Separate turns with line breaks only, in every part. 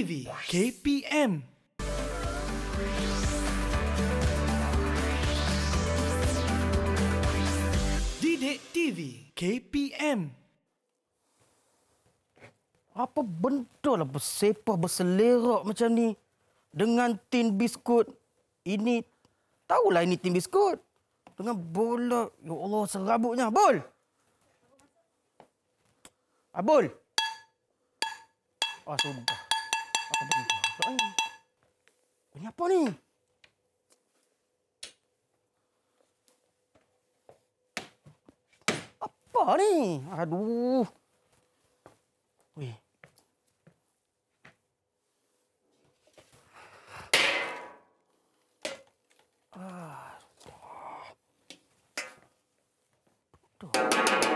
TV KPM.
Didik TV KPM. Apa benda lah bersepah berselerak macam ni? Dengan tin biskut. Ini, tahulah ini tin biskut. Dengan bola, ya Allah serabutnya. Bol! Abul! Oh, ah, sumpah. Ni apa ni? Apa ni? Aduh. Weh. Ah. Tuh.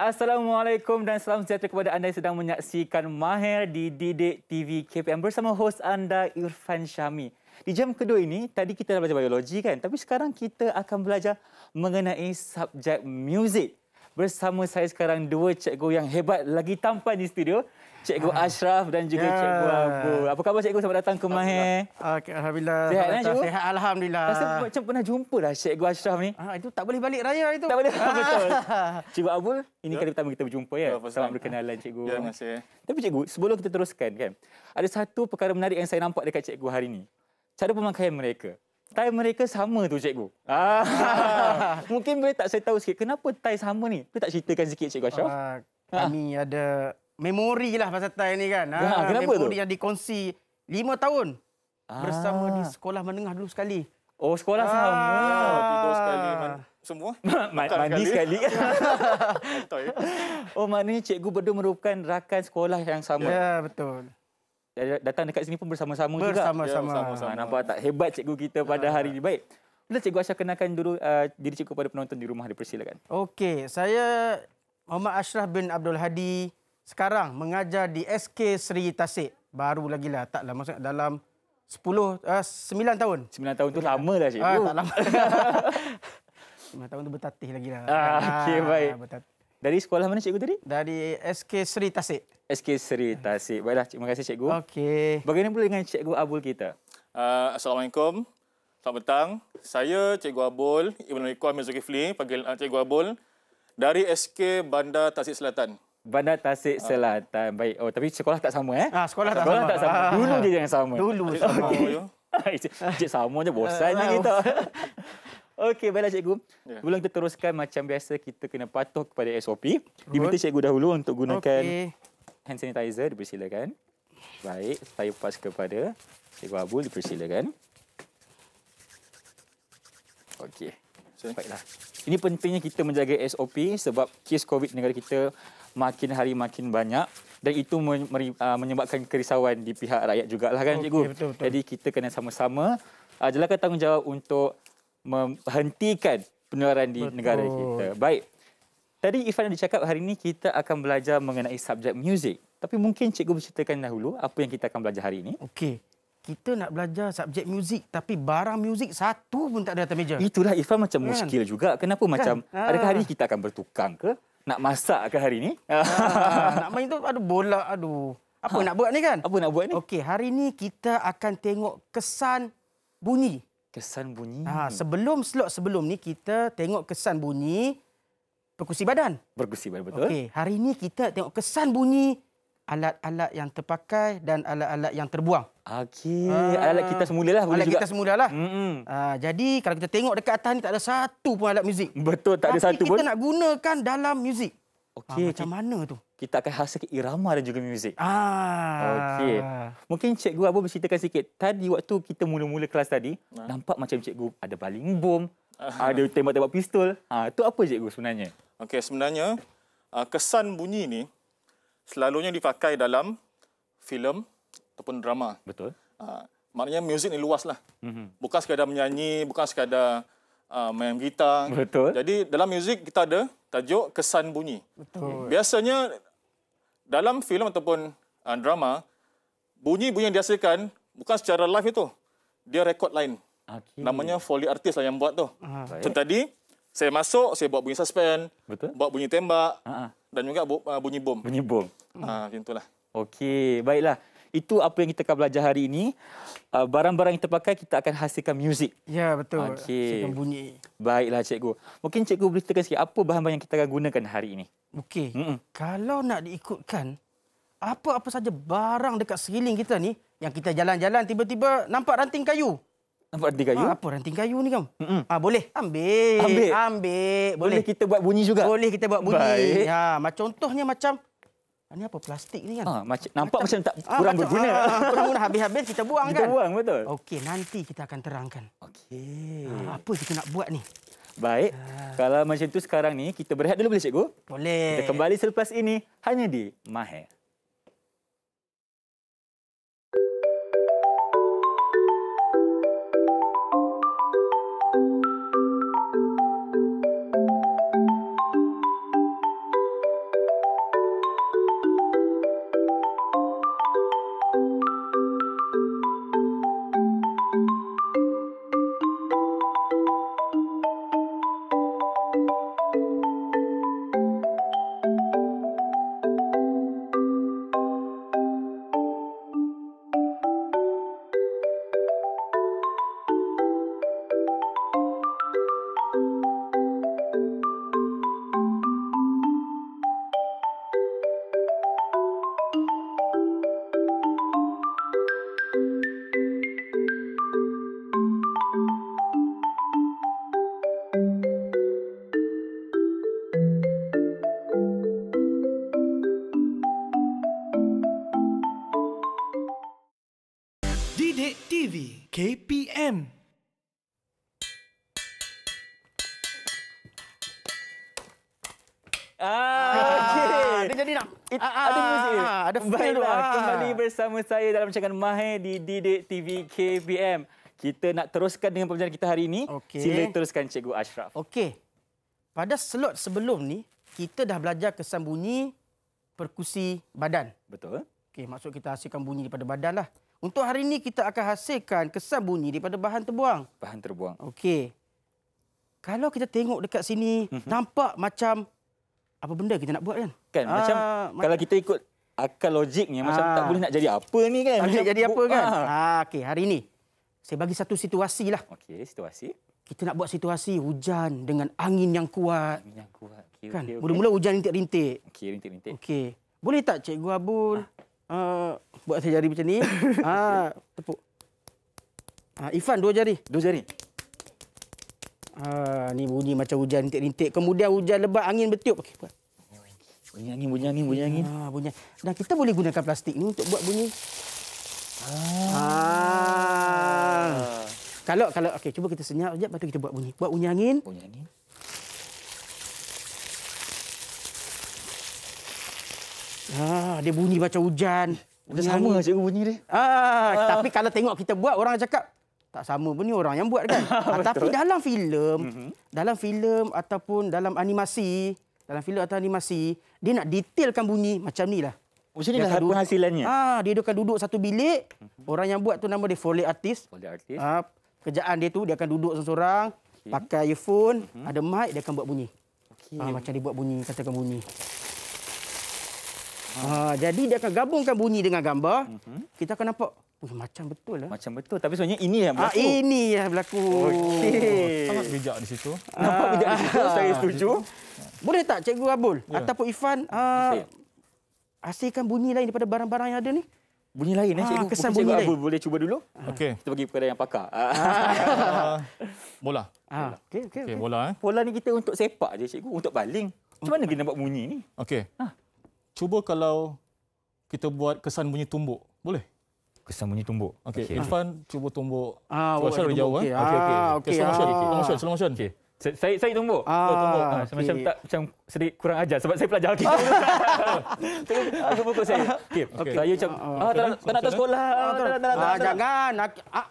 Assalamualaikum dan salam sejahtera kepada anda yang sedang menyaksikan Mahir di Didik TV KPM bersama hos anda Irfan Syami. Di jam kedua ini, tadi kita dah belajar biologi kan? Tapi sekarang kita akan belajar mengenai subjek muzik. Bersama saya sekarang dua cikgu yang hebat lagi tampan di studio. Cikgu ha. Ashraf dan juga ya. Cikgu Abdul. Apa khabar Cikgu? Selamat datang ke Mahir. Eh? Okey, alhamdulillah. Sihat, kan, eh, Cikgu? Sihat, alhamdulillah. Rasa macam pernah jumpa lah Cikgu Ashraf ni.
Ha, itu tak boleh balik raya itu. Tak boleh. Ha. Betul.
Cikgu Abdul, ini ya. kali pertama kita berjumpa ya. ya Selamat berkenalan Cikgu. Ya, terima kasih. Tapi Cikgu, sebelum kita teruskan kan. Ada satu perkara menarik yang saya nampak dekat Cikgu hari ini. Cara pemakaian mereka. Tai mereka sama tu cikgu. Ah. Mungkin boleh tak saya tahu sikit kenapa tai sama ni? Boleh tak ceritakan sikit cikgu Ashraf?
Uh, kami ah. ada memori lah pasal Tai ni kan. Ha, ha, kenapa memori tu? yang dikongsi lima tahun ha. bersama di sekolah menengah dulu sekali. Oh, sekolah ha. sama. Ha. Tidur sekali.
Semua? Ma- mandi
sekali. sekali.
Ya. oh, maknanya cikgu berdua merupakan rakan sekolah yang sama. Ya, betul. Datang dekat sini pun bersama-sama, bersama-sama. juga. Bersama-sama. Ha, nampak tak hebat cikgu kita pada ha. hari ini. Baik. Bila cikgu Aisyah kenalkan dulu uh, diri cikgu kepada penonton di rumah. Dipersilakan.
Okey. Saya Muhammad Ashraf bin Abdul Hadi sekarang mengajar di SK Sri Tasik. Baru lagi lah, tak lah. Maksudnya dalam 10, uh, 9 tahun. 9 tahun tu lama lah Cikgu. Ah, uh, tak lama. 9 tahun tu bertatih lagi lah. Ah, ah okay, ah, baik. Bertatih.
Dari sekolah mana Cikgu tadi? Dari SK Sri Tasik. SK Sri Tasik. Baiklah, terima kasih Cikgu. Okey. Bagaimana pula dengan Cikgu Abul kita?
Uh, Assalamualaikum. Selamat petang. Saya Cikgu Abul, Ibn Rikwa Amir Fli panggil Cikgu Abul. Dari SK Bandar Tasik Selatan.
Bandar Tasik uh. Selatan. Baik. Oh, tapi sekolah tak sama eh? Ah, sekolah, tak sekolah tak sama. Tak sama. Ah. Dulu ah. dia jangan sama. Dulu sama. Okay. Cik sama je bosan je ah, kita. Okey, baiklah cikgu. Yeah. Ya. Sebelum kita teruskan macam biasa kita kena patuh kepada SOP. Good. Diminta cikgu dahulu untuk gunakan okay. hand sanitizer, dipersilakan. Baik, saya pas kepada cikgu Abul, dipersilakan. Okey. Okay. Baiklah. Ini pentingnya kita menjaga SOP sebab kes COVID negara kita makin hari makin banyak dan itu ah, menyebabkan kerisauan di pihak rakyat juga lah kan okay, cikgu. Betul, betul. Jadi kita kena sama-sama ah, jelaskan tanggungjawab untuk menghentikan penularan di betul. negara kita. Baik. Tadi Ifan dah cakap hari ini kita akan belajar mengenai subjek muzik. Tapi mungkin cikgu berceritakan dahulu apa yang kita akan belajar hari ini.
Okey kita nak belajar subjek muzik tapi barang muzik satu pun tak ada atas meja. Itulah
Ifa macam kan? muskil juga. Kenapa kan? macam ha. adakah hari kita akan bertukang ke? Nak masak ke hari ni?
Ha. nak main tu ada bola aduh. Apa ha. nak buat ni kan? Apa nak buat ni? Okey, hari ni kita akan tengok kesan bunyi. Kesan bunyi. Ha, sebelum slot sebelum ni kita tengok kesan bunyi perkusi badan. Perkusi badan betul. Okey, hari ni kita tengok kesan bunyi alat-alat yang terpakai dan alat-alat yang terbuang. Okey, uh, ah. alat, alat kita semulalah boleh alat juga. Alat kita semulalah. Mm -hmm. uh, jadi kalau kita tengok dekat atas ni tak ada satu pun alat muzik. Betul, tak Tapi ada satu pun. Kita nak gunakan dalam muzik. Okey, uh, macam okay. mana tu? Kita akan hasilkan irama dan juga muzik. Ah. Okey.
Mungkin cikgu apa berceritakan sikit. Tadi waktu kita mula-mula kelas tadi, ah. nampak macam cikgu ada baling bom, ah. ada tembak-tembak pistol. Ah, uh, tu apa cikgu sebenarnya? Okey, sebenarnya
kesan bunyi ni selalunya dipakai dalam filem ataupun drama. Betul. Uh, maknanya muzik ni luas lah. Mm-hmm. Bukan sekadar menyanyi, bukan sekadar uh, main gitar. Betul. Jadi dalam muzik kita ada tajuk kesan bunyi. Betul. Biasanya dalam filem ataupun uh, drama, bunyi-bunyi yang dihasilkan bukan secara live itu. Dia rekod lain. Okay. Namanya foley artist lah yang buat tu. Ah, Contoh tadi, saya masuk, saya buat bunyi suspend, buat bunyi
tembak. Ah, ah dan juga bu, uh, bunyi bom. Bunyi bom. Ah, uh, itulah. Okey, baiklah. Itu apa yang kita akan belajar hari ini. Ah, barang-barang yang terpakai kita akan hasilkan muzik. Ya, betul. Okay. Hasilkan bunyi. Baiklah, cikgu. Mungkin cikgu boleh ceritakan sikit apa bahan-bahan yang kita akan gunakan hari
ini. Okey. Mm-mm. Kalau nak diikutkan, apa-apa saja barang dekat seriling kita ni, yang kita jalan-jalan tiba-tiba nampak ranting kayu. Nampak ranting kayu? Ha, ah, apa ranting kayu ni kau? Mm -mm. ha, ah, boleh. Ambil. Ambil. Ambil. Boleh. boleh kita buat bunyi juga? Boleh kita buat bunyi. Baik. Ha, macam contohnya macam... Ini ah, apa? Plastik ni kan? Ha, macam, nampak macam, macam tak kurang ha, berguna. Habis-habis kita buang kita kan? Kita buang, betul. Okey, nanti kita akan terangkan. Okey. Ha, apa kita nak buat ni?
Baik. Ha. Kalau macam tu sekarang ni, kita berehat dulu boleh, Cikgu? Boleh. Kita kembali selepas ini hanya di Maher. bersama saya dalam rancangan Mahir di Didik TV KPM Kita nak teruskan dengan perbincangan kita hari
ini. Okay. Sila teruskan
Cikgu Ashraf.
Okey. Pada slot sebelum ni kita dah belajar kesan bunyi perkusi badan. Betul. Okey, maksud kita hasilkan bunyi daripada badan lah. Untuk hari ini kita akan hasilkan kesan bunyi daripada bahan terbuang. Bahan terbuang. Okey. Kalau kita tengok dekat sini, mhm. nampak macam apa benda kita nak buat kan?
Kan, macam ah, kalau kita ikut akal logiknya macam ha. tak boleh nak jadi apa ni kan? Tak boleh jadi apa kan? Ha,
ha okey, hari ini saya bagi satu situasi lah. Okey, situasi. Kita nak buat situasi hujan dengan angin yang kuat. Angin yang
kuat. Okay, kan? Okay, okay. Mula-mula
hujan rintik-rintik. Okey, rintik-rintik. Okey. Boleh tak Cikgu Abul ha. uh, eh, buat saya jari macam ni? ha, tepuk. Ha, Ifan, dua jari. Dua jari. Ha, ni bunyi macam hujan rintik-rintik. Kemudian hujan lebat, angin bertiup. Okey, buat. Ah, bunyi angin, bunyi angin, bunyi angin. Ha, bunyi. Dan kita boleh gunakan plastik ni untuk buat bunyi. Ah. Ha. Kalau kalau okey, cuba kita senyap sekejap baru kita buat bunyi. Buat bunyi angin. Bunyi angin. Ah, dia bunyi macam hujan. Bunyi sama angin. cikgu bunyi dia. Ah, ah, tapi kalau tengok kita buat orang cakap tak sama pun ni orang yang buat kan. ah, tapi dalam filem, mm-hmm. dalam filem ataupun dalam animasi, dalam filem atau animasi, dia nak detailkan bunyi macam ni lah. Oh, macam ni lah penghasilannya. Ah, ha, dia akan duduk satu bilik. Orang yang buat tu nama dia foley artist. Foley artist. ha, kerjaan dia tu dia akan duduk seorang-seorang, okay. pakai earphone, uh ada mic dia akan buat bunyi. Okay. Ha, macam dia buat bunyi, katakan bunyi. Ah. Ha, jadi dia akan gabungkan bunyi dengan gambar. Uh-huh. Kita akan nampak Uy, macam betul lah. Macam betul. Tapi sebenarnya ini yang ah, berlaku. Ah, ini yang berlaku. Okey. Sangat bijak di situ. Ah. Nampak bijak di situ. Saya setuju. Boleh tak Cikgu Abul ya. ataupun Ifan uh, hasilkan bunyi lain daripada barang-barang yang ada ni? Bunyi lain ha, eh ah, Cikgu. Kesan bunyi Cikgu Abul
lain. boleh cuba dulu. Ah. Okey. Kita bagi kepada yang pakar. bola. Ha. Okey, okey. Okay, okay. eh. Bola ni kita untuk sepak je Cikgu, untuk baling. Macam mana kita nak buat bunyi ni? Okey. Ha. Cuba kalau kita buat kesan bunyi tumbuk. Boleh? Kesan bunyi tumbuk. Okey, okay.
Irfan cuba tumbuk. Ah, oh, Selamat jauh. Okey, eh. okey. Selamat sekali. Selamat sekali.
Selamat sekali. Saya, saya, saya tumbuk. Ah, oh, tumbuk. Ah, okay. Macam, tak, macam sedikit kurang aja. sebab saya pelajar Alkitab. tunggu tumbuk saya. Okay. okay. Saya macam, uh, ah, tak, ah. ah, tak nak
tak sekolah. Jangan. Ah.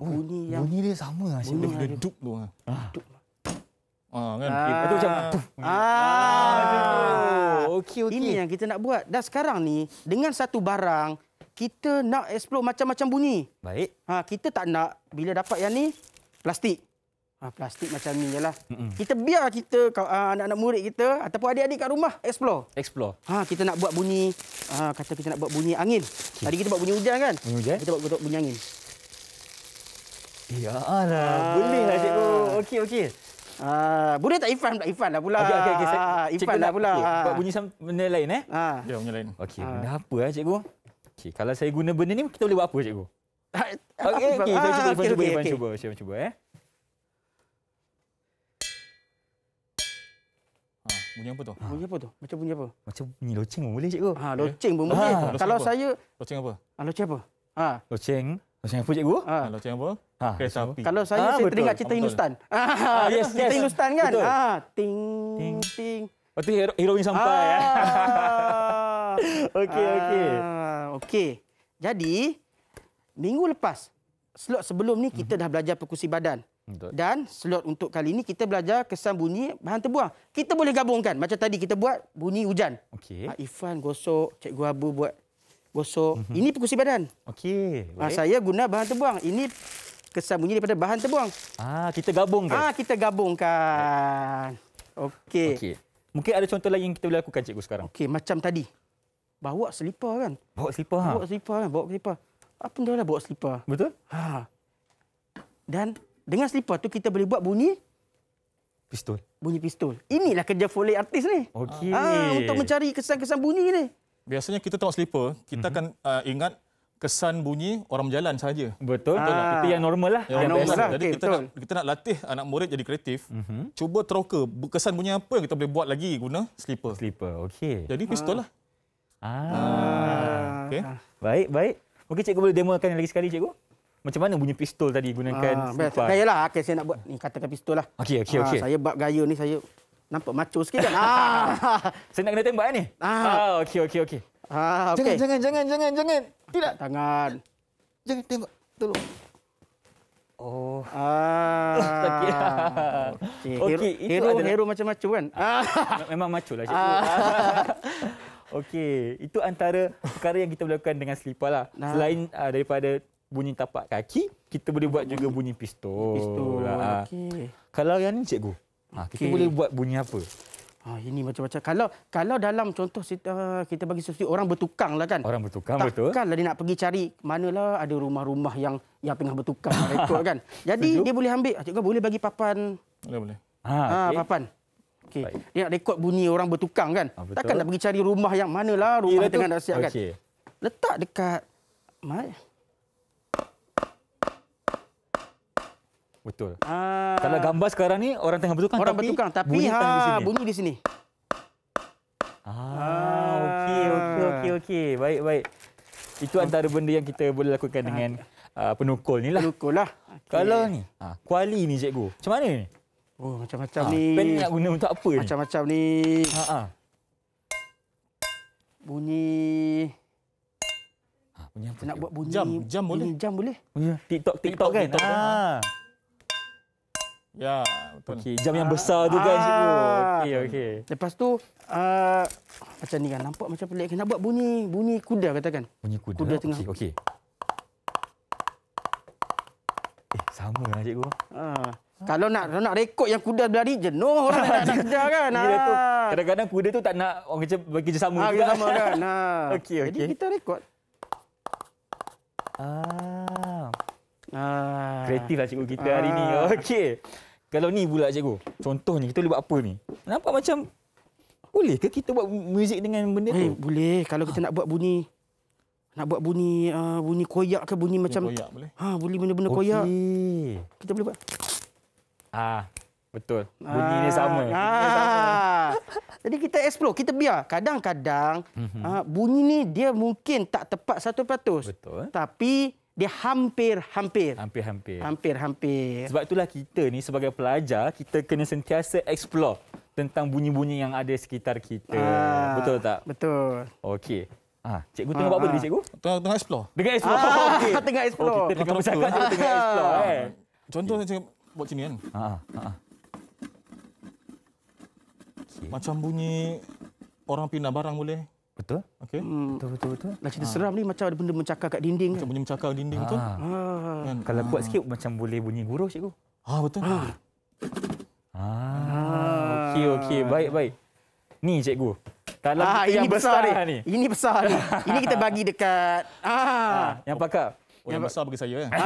bunyi yang bunyi dia sama lah sebenarnya dia duk tu lah. ah Ah, kan? Ah. macam... Ah.
ah. Okey, okey. Ini yang kita nak buat. Dah sekarang ni, dengan satu barang, kita nak eksplor macam-macam bunyi. Baik. Ha, kita tak nak bila dapat yang ni plastik. Ha, plastik macam ni jelah. Mm -mm. Kita biar kita ha, anak-anak murid kita ataupun adik-adik kat rumah eksplor. Eksplor. Ha, kita nak buat bunyi ha, kata kita nak buat bunyi angin. Okay. Tadi kita buat bunyi hujan kan? Hujan. Kita buat, bunyi angin. Ya Allah, ha. Ah. boleh lah cikgu. Okey okey. Ah, boleh tak Ifan tak Ifan lah pula. Okey okey okey. Ah, Ifan lah pula. Okay. Buat ah. bunyi
benda lain eh? Ha. Ya, bunyi lain. Okey. Ha. apa eh cikgu? Okey, kalau saya guna benda ni kita boleh buat apa cikgu?
Ha, okey, okey, saya ah, cuba, saya cuba, saya
cuba, saya cuba eh.
Ha, bunyi apa tu? Ha. Bunyi apa tu? Macam bunyi apa? Macam
bunyi loceng pun boleh cikgu. Ha, loceng pun eh. boleh. Ha, kalau saya loceng apa?
Ha, loceng apa? Ha.
Loceng. Loceng apa cikgu? Ha, loceng apa? Ha, kereta api. Kalau saya ah, saya teringat cerita Hindustan.
Ha, yes, cerita Hindustan kan? Ha, ting ting. Betul oh, hero heroin sampai. Ha. Okey, okey. Uh, okey. Jadi, minggu lepas, slot sebelum ni kita dah belajar perkusi badan. Betul. Dan slot untuk kali ini kita belajar kesan bunyi bahan terbuang. Kita boleh gabungkan. Macam tadi kita buat bunyi hujan. Okay. Ah, Ifan gosok, Cikgu Abu buat gosok. Mm-hmm. Ini perkusi badan.
Okey.
Ah, saya guna bahan terbuang. Ini kesan bunyi daripada bahan terbuang. Ah, kita gabungkan. Ah, kita gabungkan. Okey. Okey. Mungkin ada contoh lain yang kita boleh lakukan cikgu sekarang. Okey, macam tadi bawa selipar kan. Bawa selipar ha. Bawa selipar kan, bawa selipar. Apa benda lah bawa selipar. Betul? Ha. Dan dengan selipar tu kita boleh buat bunyi pistol. Bunyi pistol. Inilah kerja foley artis ni. Okey. Ha, untuk mencari kesan-kesan bunyi ni.
Biasanya kita tengok selipar, kita mm-hmm. akan uh, ingat kesan bunyi orang berjalan saja. Betul. Ha. Betul Itu yang normal lah. Yang, normal biasa. Lah. lah. Jadi okay, kita, nak, kita nak latih anak murid jadi kreatif. Mm-hmm. Cuba teroka kesan bunyi apa yang kita boleh buat lagi guna selipar.
Selipar, okey. Jadi pistol ha. lah. Ah.
ah okay. Ah.
Baik, baik. Mungkin cikgu boleh demokan lagi sekali cikgu. Macam mana bunyi pistol tadi gunakan ah, Gaya
lah, okay, saya nak buat ni katakan pistol lah. Okey, okey, ah, okey. Ah, saya buat gaya ni saya nampak macho sikit kan. ah. saya nak kena tembak ni. Ah, okey, okey, okey. Ah, okay. Jangan, jangan, jangan, jangan, jangan. Tidak.
Tangan. Jangan tembak. Tolong.
Oh. Ah. Sakit. okey, okay, hero, hero, macam-macam kan? Ah. Memang macho lah, cikgu. Ah.
Okey, itu antara perkara yang kita boleh lakukan dengan selipar lah. Nah. Selain uh, daripada bunyi tapak kaki, kita boleh buat juga bunyi pistol. Pistol. Lah.
Okey. Kalau yang ni cikgu. Ha, kita boleh buat bunyi apa? Ha, ini macam-macam. Kalau kalau dalam contoh uh, kita bagi sesuatu orang bertukang lah kan. Orang bertukang Takkan betul. Takkanlah dia nak pergi cari mana lah ada rumah-rumah yang yang tengah bertukang rekod kan. Jadi Sejuk. dia boleh ambil. Cikgu boleh bagi papan. Boleh boleh. Ha, ha okay. papan. Okey. Dia nak rekod bunyi orang bertukang kan? Ha, Takkan nak pergi cari rumah yang manalah rumah yang tengah nak siap okay. Letak dekat... Betul. Ha. Kalau gambar
sekarang ni orang tengah bertukang orang tapi bertukang. tapi bunyi ha di bunyi
di sini. Ah, ah, okey okey okey
okey. Baik baik. Itu antara benda yang kita boleh lakukan dengan uh, penukul ni lah. Penukul lah. Okay. Kalau ni, ha, kuali ni cikgu.
Macam mana ni? Oh, macam-macam ha. ni. Pen nak guna untuk apa ni? Macam-macam ni. Ha -ha. Bunyi... Ha, bunyi apa? Nak buat bunyi... Jam, jam boleh? Jam boleh? Bunyi. TikTok, TikTok, TikTok kan? TikTok ha. Kan? Ya,
betul. Okay, jam yang besar ha. tu kan? Ha. Okey,
okey. Lepas tu, uh, macam ni kan? Nampak macam pelik. Nak buat bunyi bunyi kuda katakan. Bunyi kuda? Kuda tengah.
Okey, okey. Eh, sama lah
cikgu. Haa. Kalau nak nak rekod yang kuda berlari jenuh orang nak, nak kerja kan. Ha. Kadang-kadang kuda tu tak nak orang kerja bagi kerja sama ha, ah, juga. Sama kan. Ha. Ah. Okey okey. Jadi kita rekod.
Ah. Ah. Kreatif lah cikgu kita ah. hari ni. Okey. Kalau ni pula cikgu. Contohnya kita boleh buat apa ni? Nampak macam boleh ke kita
buat muzik dengan benda tu? Hey, eh, boleh. Kalau kita ah. nak buat bunyi nak buat bunyi uh, bunyi koyak ke bunyi macam koyak, boleh. ha bunyi benda-benda okay. koyak kita boleh buat
Ah, betul. Bunyi ah. ah. dia sama. Ah.
sama. Jadi kita explore, kita biar. Kadang-kadang mm-hmm. bunyi ni dia mungkin tak tepat 100%. Betul. Tapi dia hampir-hampir. Hampir-hampir. Hampir-hampir. Sebab itulah kita ni
sebagai pelajar, kita kena sentiasa explore tentang bunyi-bunyi yang ada sekitar kita. Ah. Betul tak? Betul. Okey. Ah, cikgu tengah ah, buat apa ah. tadi, ah. cikgu? Tengah, tengah explore. Tengah
explore? Ah, okay. Tengah explore. Oh, kita tengah bercakap, tengah explore. Eh. Contoh okay. cakap, buat sini kan? Ha Ha. ha. Okay. Macam bunyi orang pindah barang boleh.
Betul? Okey. Hmm. Betul betul betul.
Nak cerita ha. seram
ni macam ada benda mencakar kat dinding
macam kan. Bunyi mencakar dinding ha. tu. Ha.
Kan? Kalau ha. kuat sikit macam boleh bunyi guruh cikgu. Ha betul. Ha. ha. Ha. Okey okey baik baik. Ni cikgu.
Dalam ha, ini yang besar, besar ni.
Ini besar ni. Ini kita bagi dekat ha. ha.
Yang pakar. Oh, yang besar bagi saya ya. Okey.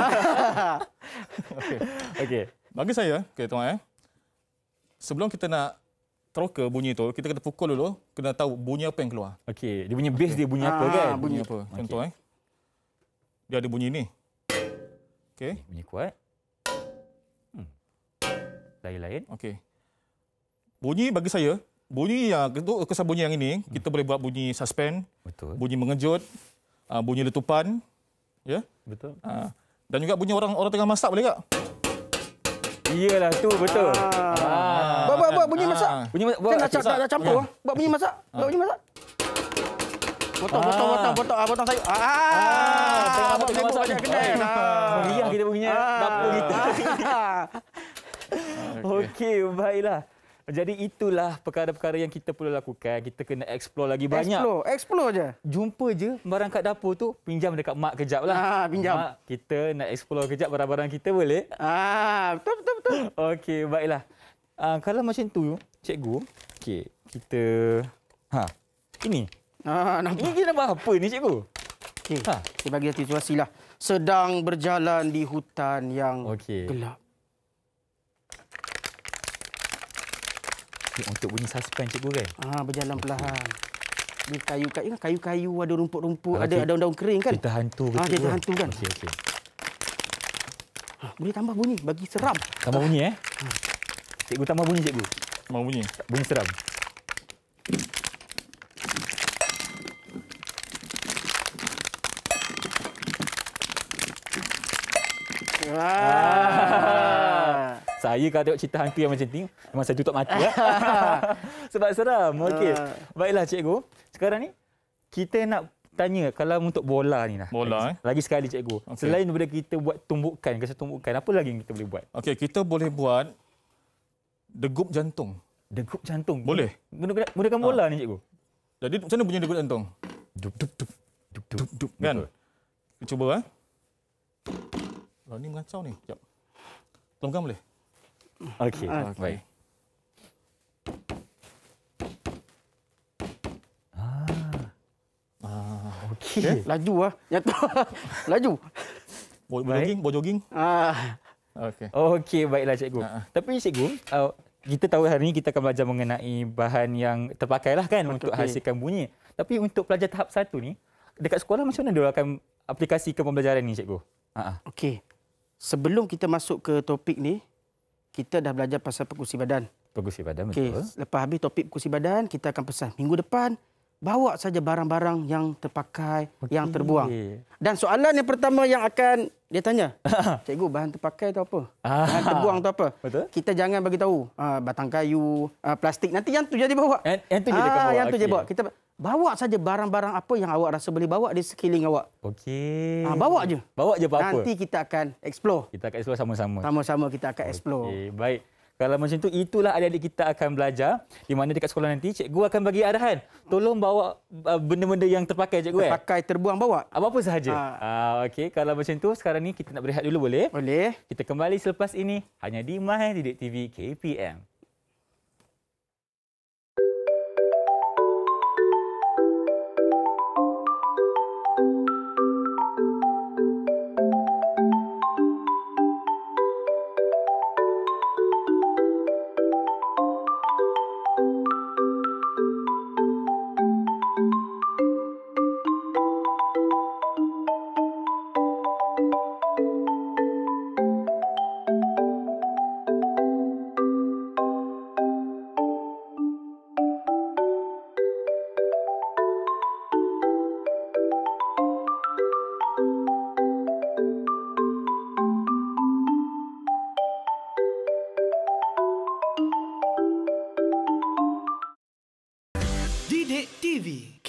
Okey. Okay. Bagi saya, okay, tuan eh. Sebelum kita nak teroka bunyi itu, kita kena pukul dulu, kena tahu bunyi apa yang keluar. Okey, dia punya bass okay. dia bunyi ah, apa kan? Bunyi apa? Contoh okay. eh. Dia ada bunyi ni. okay. Bunyi kuat. Hmm. Lain-lain. Okey. Bunyi bagi saya, bunyi yang itu kesan bunyi yang ini, hmm. kita boleh buat bunyi suspend, Betul. bunyi mengejut, ah, bunyi letupan, ya? Yeah? Betul. Ah, dan juga bunyi orang orang tengah masak boleh tak? Iyalah
tu betul. Ah.
ah. Buat buat buat bunyi ah. masak. Bunyi masak. Buat masak dah, dah campur. Ah.
ah. bunyi masak. Buat bunyi masak. Potong potong potong potong ah potong sayur. Ah. Ah. Ah. Ah. Ah. Ah. Ah. Ah. Ah.
Ah. Ah. Ah. Ah. Ah. Jadi itulah perkara-perkara yang kita perlu lakukan. Kita kena explore lagi banyak. Explore, explore aja. Jumpa je barang kat dapur tu, pinjam dekat mak kejap lah. Ah, pinjam. Mak, kita nak explore kejap barang-barang kita boleh? Ah, betul, betul, betul. Okey, baiklah. Ah, kalau macam tu, cikgu, okey, kita... Ha, ini.
Ah, nak Ini nak nampak apa ni, cikgu? Okey, ha. kita bagi situasi lah. Sedang berjalan di hutan yang okay. gelap. sikit untuk bunyi suspense cikgu kan. Ah berjalan okay. perlahan. Ini kayu kayu kan kayu kayu ada rumput rumput ah, ada ada daun
daun kering kan. Kita hantu betul. Ah kita kan? hantu kan. Okey okey.
Ah, boleh tambah bunyi bagi seram.
Tambah bunyi eh. Ah.
Cikgu tambah bunyi cikgu.
Tambah bunyi. Bunyi seram. Ah, saya kalau tengok cerita hantu yang macam ni, memang saya tutup mata. Lah. Sebab seram. Okey. Ah. Baiklah cikgu. Sekarang ni kita nak tanya kalau untuk bola ni lah. Bola eh. Lagi sekali cikgu. Okay. Selain daripada kita buat tumbukan, kita tumbukan, apa lagi yang kita boleh buat? Okey, kita boleh buat degup jantung. Degup jantung. Boleh. Gunakan gunakan bola ha. ni cikgu.
Jadi macam mana bunyi degup jantung? Dup dup dup. Dup dup dup. dup. Kan? Kita cuba eh. Oh, ni mengacau ni. Jap. Tolong boleh?
Okey. Ah, okay. Baik. Ah. Ah, okay. Eh, laju ah. nyata, laju. Buat jogging, buat jogging. Ah. Okey. Okey, baiklah cikgu. Uh-huh.
Tapi cikgu, uh, kita tahu hari ini kita akan belajar mengenai bahan yang terpakailah kan Betul. untuk hasilkan bunyi. Tapi untuk pelajar tahap satu ni, dekat sekolah macam mana dia akan aplikasi ke
pembelajaran ni cikgu? Ha uh-huh. Okey. Sebelum kita masuk ke topik ni, kita dah belajar pasal perkusi badan. Perkusi badan okay. betul. Lepas habis topik perkusi badan, kita akan pesan minggu depan bawa saja barang-barang yang terpakai, okay. yang terbuang. Dan soalan yang pertama yang akan dia tanya, cikgu bahan terpakai atau apa? Ah. Bahan terbuang atau apa? Betul? Kita jangan bagi tahu ah, batang kayu, ah, plastik. Nanti yang tu jadi bawa. Yang, yang tu jadi bawa. Yang tu jadi bawa. Kita Bawa saja barang-barang apa yang awak rasa boleh bawa di sekeliling awak.
Okey. Ha, bawa je. Bawa je apa-apa. Nanti
kita akan explore.
Kita akan explore sama-sama.
Sama-sama kita akan explore. Okey,
baik. Kalau macam tu itulah adik-adik kita akan belajar di mana dekat sekolah nanti cikgu akan bagi arahan. Tolong bawa uh, benda-benda yang terpakai cikgu eh.
terbuang bawa.
Apa-apa sahaja. Ah uh. okey kalau macam tu sekarang ni kita nak berehat dulu boleh? Boleh. Kita kembali selepas ini hanya di My Didik TV KPM.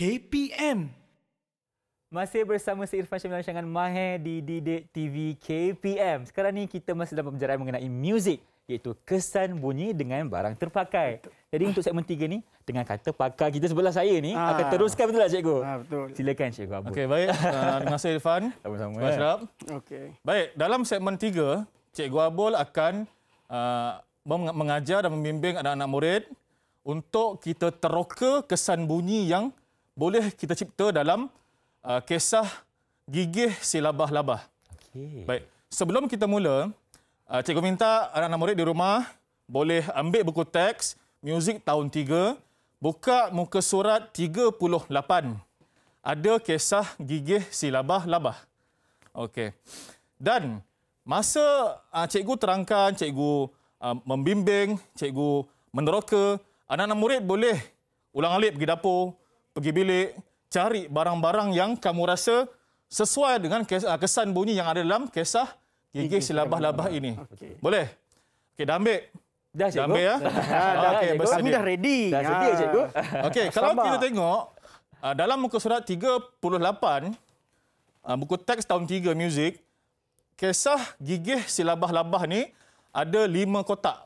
KPM. Masih bersama saya Irfan Syamil Rancangan Mahe di Didik TV KPM. Sekarang ni kita masih dalam pembelajaran mengenai muzik iaitu kesan bunyi dengan barang terpakai. Jadi untuk segmen tiga ni, dengan kata pakar kita sebelah saya ni ha. akan teruskan betul tak cikgu? Ha, betul. Silakan cikgu Abu. Okey, baik. Terima ah,
kasih Irfan. Sama-sama. Terima kasih. Baik, dalam segmen tiga, cikgu Abul akan uh, mengajar dan membimbing anak-anak murid untuk kita teroka kesan bunyi yang boleh kita cipta dalam uh, kisah gigih si labah. Okey. Baik, sebelum kita mula, uh, cikgu minta anak-anak murid di rumah boleh ambil buku teks music tahun 3, buka muka surat 38. Ada kisah gigih silabah labah. Okey. Dan masa uh, cikgu terangkan, cikgu uh, membimbing, cikgu meneroka, anak-anak murid boleh ulang-alik pergi dapur pergi bilik, cari barang-barang yang kamu rasa sesuai dengan ah, kesan bunyi yang ada dalam kisah gigi selabah-labah ini. Okay. Boleh? Okay, dah ambil. Dah, cikgu. Dah ambil, ya? dah, okay, cikgu. Bersedia. Kami dah ready. Dah ah. sedia, cikgu.
Okey, kalau kita
tengok, ah, dalam muka surat 38, buku teks tahun 3, Music, kisah gigi selabah-labah ini ada lima kotak,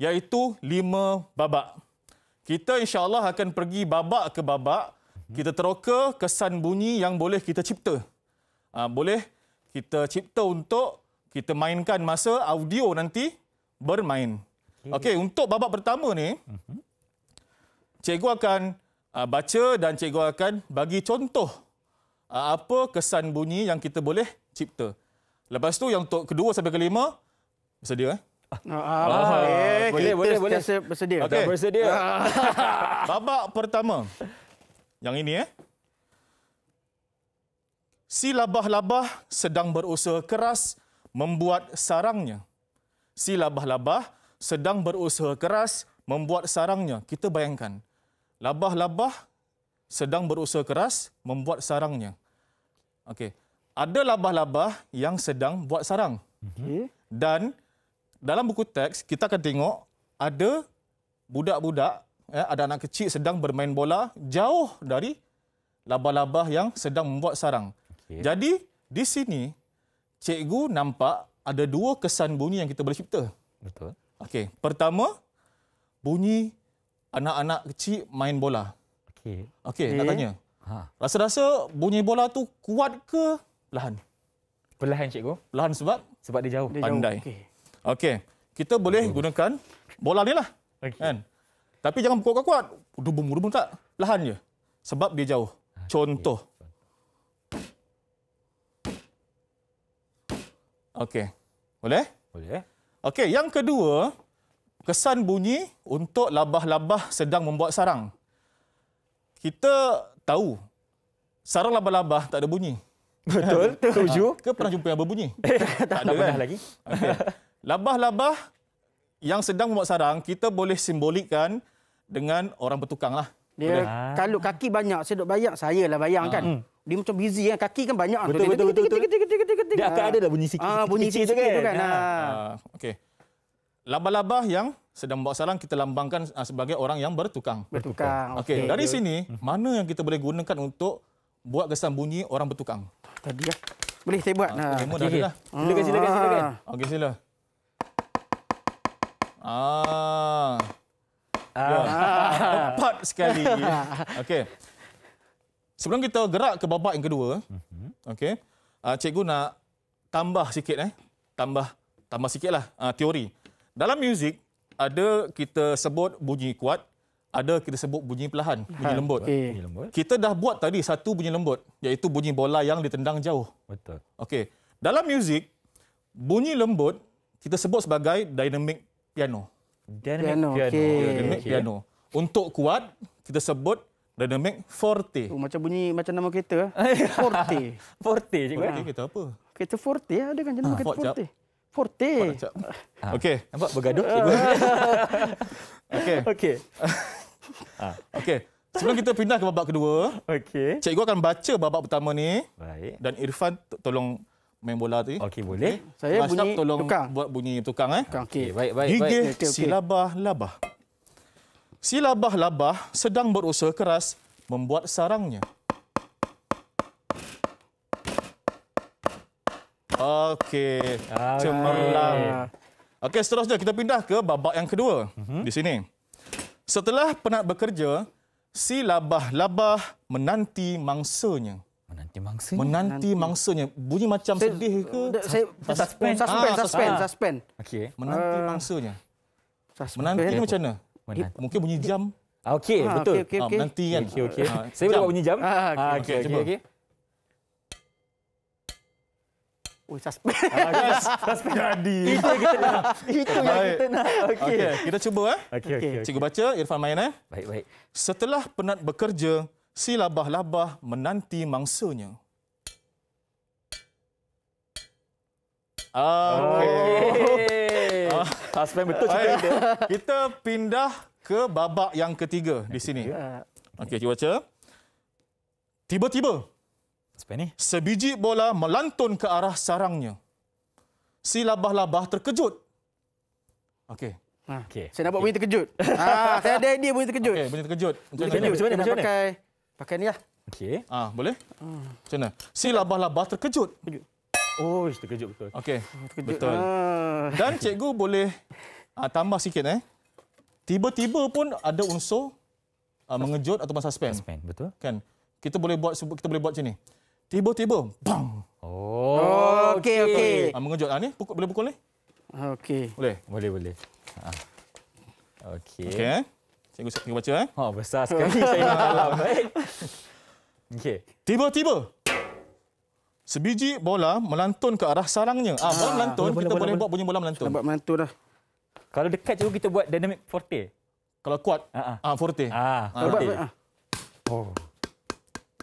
iaitu lima babak. Kita insya Allah akan pergi babak ke babak. Kita teroka kesan bunyi yang boleh kita cipta. Ha, boleh kita cipta untuk kita mainkan masa audio nanti bermain. Hmm. Okey, okay, untuk babak pertama ni, mhm. cikgu akan uh, baca dan cikgu akan bagi contoh uh, apa kesan bunyi yang kita boleh cipta. Lepas tu yang untuk kedua sampai kelima, bersedia eh?
Ah, ah,
eh, boleh, kita boleh, boleh. bersedia. Okay. bersedia. Ah. Babak pertama. Yang ini, eh. Si labah-labah sedang berusaha keras membuat sarangnya. Si labah-labah sedang berusaha keras membuat sarangnya. Kita bayangkan. Labah-labah sedang berusaha keras membuat sarangnya. Okey. Ada labah-labah yang sedang buat sarang. Okay. Mhm. Dan dalam buku teks kita akan tengok ada budak-budak ya ada anak kecil sedang bermain bola jauh dari labah-labah yang sedang membuat sarang. Okay. Jadi di sini cikgu nampak ada dua kesan bunyi yang kita boleh cipta. Betul. Okey, pertama bunyi anak-anak kecil main bola.
Okey. Okey, okay. nak tanya. Ha.
Rasa-rasa bunyi bola tu kuat ke lahan? Perlahan cikgu. Lahan sebab sebab dia jauh. Dia pandai. Jauh. Okey, kita boleh okay. gunakan bola ni lah. Okay. Kan? Tapi jangan pukul kuat. Dubung, dubung tak. Lahan je. Sebab dia jauh. Ah, Contoh. Okey. Boleh? Boleh. Okey, yang kedua, kesan bunyi untuk labah-labah sedang membuat sarang. Kita tahu sarang labah-labah tak ada bunyi. Betul. Tujuh. Ha, ke pernah jumpa yang berbunyi? tak, tak, ada, lagi. Okey. Labah-labah yang sedang membuat sarang, kita boleh simbolikan dengan orang bertukang. Lah. Dia boleh. kalau
kaki banyak, saya duduk bayang, saya lah bayangkan. Ah. kan. Hmm. Dia macam busy kan, kaki kan banyak. Betul, betul, betul. betul, betul, betul, betul, betul. Dia akan ada dah bunyi sikit. Ah, bunyi sikit, sikit, sikit, sikit tu kan. kan? Ah. ah.
Okey. Labah-labah yang sedang membuat sarang kita lambangkan ah, sebagai orang yang bertukang. Bertukang. Okey, okay. dari sini mana yang kita boleh gunakan untuk buat kesan bunyi orang bertukang? Tadi ya.
Boleh saya buat. Ha, nah. Okay, okay. okay. Silakan, silakan, silakan.
Okey, sila. Ah. Ah. Ya. Empat sekali. Okey. Sebelum kita gerak ke babak yang kedua, mhm. okey. Uh, cikgu nak tambah sikit eh. Tambah tambah sikitlah uh, teori. Dalam muzik ada kita sebut bunyi kuat, ada kita sebut bunyi perlahan, bunyi ha, lembut. Okay. Kita dah buat tadi satu bunyi lembut, iaitu bunyi bola yang ditendang jauh. Betul. Okey. Dalam muzik bunyi lembut kita sebut sebagai dynamic piano. Dynamic piano. piano. Okay. Dynamic okay. piano. Untuk kuat, kita sebut
dynamic forte. Oh, macam bunyi macam nama kereta. Eh? Ya. Forte. forte, cikgu. Forte eh? kereta apa? Kereta forte eh? ada kan nama ah, ha, kereta forte. Forte.
Ah. Okey. Nampak bergaduh cikgu.
Okey. Okey.
Ah, okey. Sebelum kita pindah ke babak kedua, okay. cikgu akan baca babak pertama ni. Baik. Dan Irfan tolong main bola tu. Okey boleh. Okay. Saya Mashtab, bunyi tolong tukang. buat bunyi tukang eh. Okey okay, baik baik Gigi, baik. Okay, okay. Silabah labah. Silabah labah sedang berusaha keras membuat sarangnya. Okey. Cemerlang. Okey seterusnya kita pindah ke babak yang kedua. Mm-hmm. Di sini. Setelah penat bekerja, si labah-labah menanti mangsanya. Menanti mangsa. Menanti mangsanya. Bunyi macam saya, sedih ke? Saya, suspend. Suspend. Ah, suspend. suspend.
Okay. Menanti
uh, mangsanya. Suspend. Menanti ini macam mana? Mungkin bunyi jam. Ah, okey, ah, betul. Okay, okay, okay. Ah, menanti kan. Okay, okay. Ah, saya boleh buat bunyi
jam. Ah, okey, okey, okey. Oh, suspend.
Suspend tadi. Itu yang kita nak. Itu yang kita nak.
Okey.
Kita cuba. Eh. Okey, okey. Cikgu baca, Irfan main. Eh. Baik, baik. Setelah penat bekerja, Si labah-labah menanti mangsanya. Ah, okay.
okay. betul cerita
kita. pindah ke babak yang ketiga yang di sini. Ya. Okey, cuba baca. Tiba-tiba. Aspen ni. Sebiji bola melantun ke arah sarangnya. Si labah-labah terkejut. Okey. Ha. Okay. Saya
nampak okay. bunyi terkejut.
ha, saya ada idea bunyi terkejut. Okey, bunyi terkejut. Macam mana? Macam mana? Macam mana? Macam mana? Macam mana? Macam
mana? Pakai ni lah.
Okey. Ah, boleh? Hmm. Macam mana?
Si labah-labah terkejut. Terkejut.
Oh, terkejut betul. Okey. Ah, terkejut. Betul.
Ah. Dan cikgu boleh ah, tambah sikit eh. Tiba-tiba pun ada unsur ah, mengejut ataupun suspend. Suspend, betul. Kan? Kita boleh buat kita boleh buat macam ni. Tiba-tiba, bang.
Oh,
okey, okey. Okay. Ah, mengejut. Ah, ni, pukul, boleh pukul ni?
Okey. Boleh? Boleh, boleh. Ah.
Okey. Okey, eh? Cikgu saya baca eh. Ha oh, besar sekali saya dalam baik. Eh. Okey. Tiba-tiba sebiji bola melantun ke arah sarangnya. Ah bola ah, melantun kita boleh, boleh, buat bunyi bola melantun. Nampak melantun dah. Kalau dekat cikgu kita buat dynamic forte. Kalau kuat. Ah uh forte. Ah forte. Oh.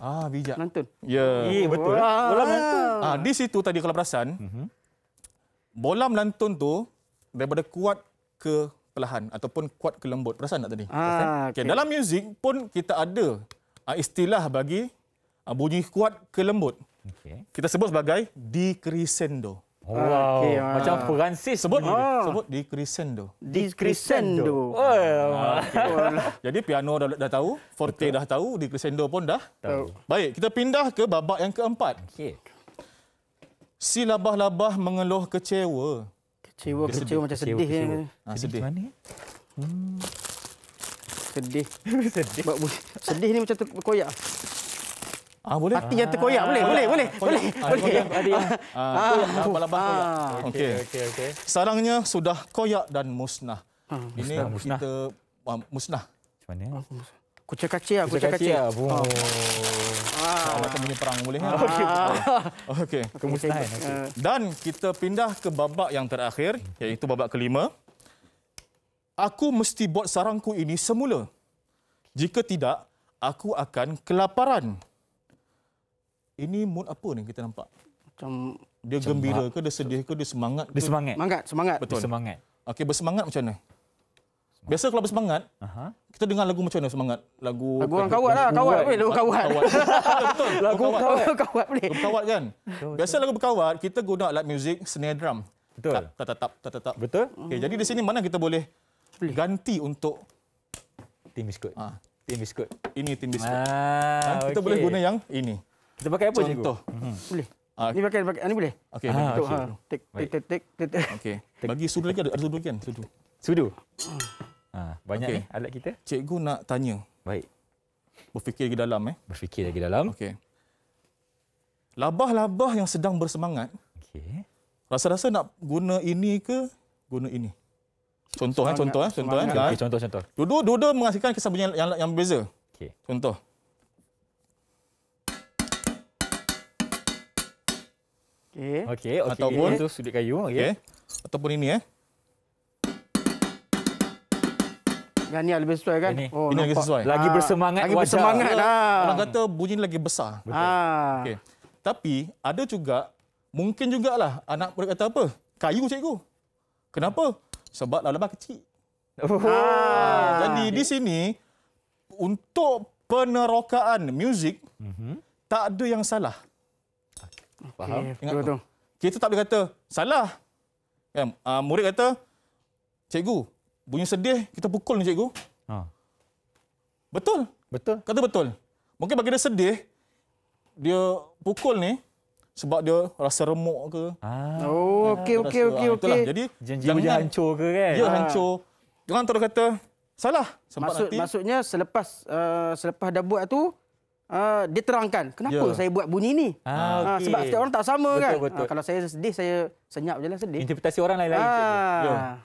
Ah bijak. Melantun. Ya. Eh betul. Bola melantun. Ah di situ tadi kalau perasan. Mhm. Bola melantun tu daripada kuat ke perlahan ataupun kuat ke lembut. Perasan tak tadi? Ah, Perasan? Okay. Okay. Dalam muzik pun kita ada uh, istilah bagi uh, bunyi kuat ke lembut. Okay. Kita sebut sebagai decrescendo. Oh, wow. Okay, ah. Macam Francis sebut ah. sebut di crescendo. Di crescendo. Oh. Jadi piano dah, dah tahu, forte Betul. dah tahu, di crescendo pun dah tahu. Baik, kita pindah ke babak yang keempat. Okey. Si labah-labah mengeluh kecewa kecewa, kecewa, kecewa macam sedih. Kecewa. Ha, sedih.
mana? Eh? Hmm. Sedih. sedih. Bak, sedih ni macam terkoyak. Ah boleh. Hati yang terkoyak boleh, ah, boleh, boleh, boleh. Boleh. Ah, ah, ah, ah, ah, ah, okey, okey, okey.
Sarangnya sudah koyak dan musnah. Hmm. Ini musnah, kita ah, musnah. Macam mana?
Kucak kacia, kucak kacia. Oh. Ah. Kalau kita perang boleh. Ah. Okey. Okay. Kemusnahan.
Eh. Okay. Dan kita pindah ke babak yang terakhir, iaitu babak kelima. Aku mesti buat sarangku ini semula. Jika tidak, aku akan kelaparan. Ini mood apa ni kita nampak? Macam dia gembira ke, dia sedih ke, dia semangat Dia semangat. Semangat, semangat. Betul. Dia semangat. Okey, bersemangat macam mana? Biasa kalau bersemangat, Aha. kita dengar lagu macam mana semangat? Lagu, lagu orang kawat lah, kawat boleh, lagu kawat. kawat. betul, lagu kawat boleh. Lagu kawat kan? Biasa lagu berkawat, kita guna alat muzik snare drum. Betul. Tap, tap, tap, tap, tap, tap. Betul. Okay, jadi di sini mana kita boleh, ganti untuk...
Tim biskut. Ha. Ah, tim biskut. Ini tim biskut. Ah, kan? Kita okay. boleh guna yang ini. Kita pakai apa cikgu? Contoh. Hmm.
Boleh. Ah. Ini pakai, pakai. Ini boleh? Okey. Ah, Okey. Tik, Okey. tik, Okey. tik. Okey. Okey. Okey. Okey. Okey. Okey. Okey. Okey. Okey. Bagi Okey. lagi Okey. ada Okey. lagi Okey. Kan? Sudu. Okey. Ha, banyak okay. eh alat kita. Cikgu nak tanya. Baik. Berfikir lagi dalam eh. Berfikir lagi dalam. Okey. Labah-labah yang sedang bersemangat. Okey. Rasa-rasa nak guna ini ke guna ini? Contoh eh, contoh eh, contoh eh. Okay, contoh contoh. Dudu dudu menghasilkan kesan bunyi yang yang berbeza. Okey. Contoh. Okey. Okey, okey. Ataupun itu sudut kayu, okey. Okay. Ataupun ini eh.
Dah kan, niat lebih sesuai kan? Ini, eh, oh, ini lagi sesuai. Ah, lagi bersemangat Lagi wajar. bersemangat lah. Orang kata bunyi lagi besar. Betul.
Okay. Ah. Tapi ada juga, mungkin juga lah anak murid kata apa? Kayu cikgu. Kenapa? Sebab lama-lama kecil. Oh. Ah.
ah.
Jadi di sini, untuk penerokaan muzik, mm-hmm. tak ada yang salah. Faham? Okay, Kita tak boleh kata, salah. Kan? murid kata, cikgu, bunyi sedih kita pukul ni cikgu. Ha. Betul? Betul. Kata betul. Mungkin bagi dia sedih dia pukul ni sebab dia rasa remuk
ke. Ah. Oh, ah, okey okey okey ah, okey. Jadi Janji jangan hancur ke kan? Ya ha. hancur. Jangan terus kata salah. Sebab Maksud, nanti, maksudnya selepas uh, selepas dah buat tu Uh, dia terangkan kenapa yeah. saya buat bunyi ni. Ah, okay. uh, sebab setiap orang tak sama betul, kan. Betul. Uh, kalau saya sedih saya senyap je lah sedih.
Interpretasi orang
lain-lain. Ah. Yeah.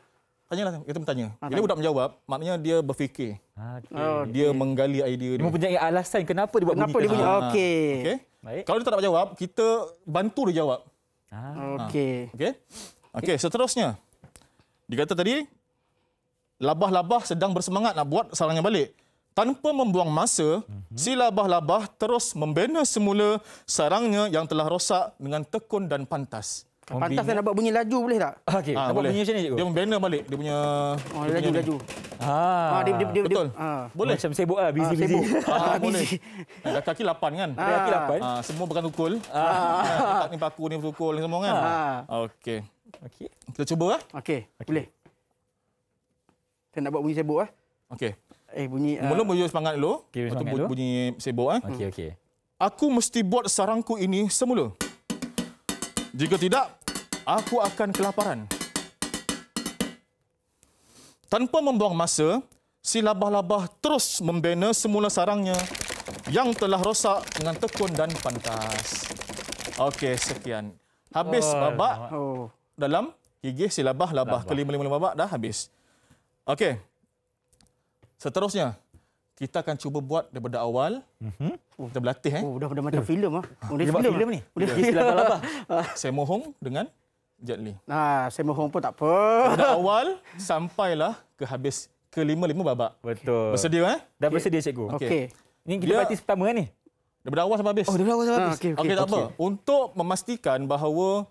Tanya lah kita bertanya,
tanya. Ha, Bila budak menjawab, maknanya dia berfikir. Okay. Oh, dia okay. menggali idea dia. Dia mempunyai alasan kenapa dia buat kenapa bunyi. Kenapa dia bunyi? Ah, okey. Okay. Kalau dia tak dapat jawab, kita bantu dia jawab. Ha. Okey. Ha. Okey. Okey, seterusnya. Dikata tadi labah-labah sedang bersemangat nak buat sarangnya balik. Tanpa membuang masa, mm-hmm. si labah-labah terus membina semula sarangnya yang telah rosak dengan tekun dan pantas. Pantas saya nak
buat bunyi laju boleh tak?
Ah, okay, ha, ah, boleh. Bunyi macam ni cikgu. Dia membanner balik dia punya oh, laju dia laju.
Ha. ha.
dia, dia, dia, Betul.
Ha.
Boleh. Macam sibuk lah, ah, busy ha, busy. Ha, boleh. Dah kaki lapan kan? Ha. Kaki lapan. Ha. semua bukan tukul. Ha. ha. ni paku ni tukul semua kan? Ha. Okey. Okey.
Kita cuba ah. Okey. Okay. Boleh. Saya nak buat bunyi sibuk ah. Okey. Eh bunyi Belum bunyi semangat dulu. Okay, semangat dulu. Bunyi
sibuk ah. Okey okey. Aku mesti buat sarangku ini semula. Jika tidak, aku akan kelaparan. Tanpa membuang masa, si labah-labah terus membina semula sarangnya yang telah rosak dengan tekun dan pantas. Okey, sekian. Habis oh, babak oh. dalam gigih si labah-labah kelima-lima babak dah habis. Okey. Seterusnya, kita akan cuba buat daripada awal. Mm-hmm. Oh. Kita berlatih. Eh. Oh, dah, dah macam filem. Ah. Oh, dia filem ni. Oh, dia filem. Ah. Saya mohon dengan Jet Li.
Nah, saya mohon pun tak apa. Dari
awal sampailah ke habis kelima-lima babak. Betul. Bersedia, eh? Dah okay. bersedia, cikgu. Okey. Okay. Ini kita berarti pertama kan, ni? Daripada awal sampai habis. Oh, daripada awal sampai ah, habis. Ah, Okey, okay, okay, tak okay. apa. Untuk memastikan bahawa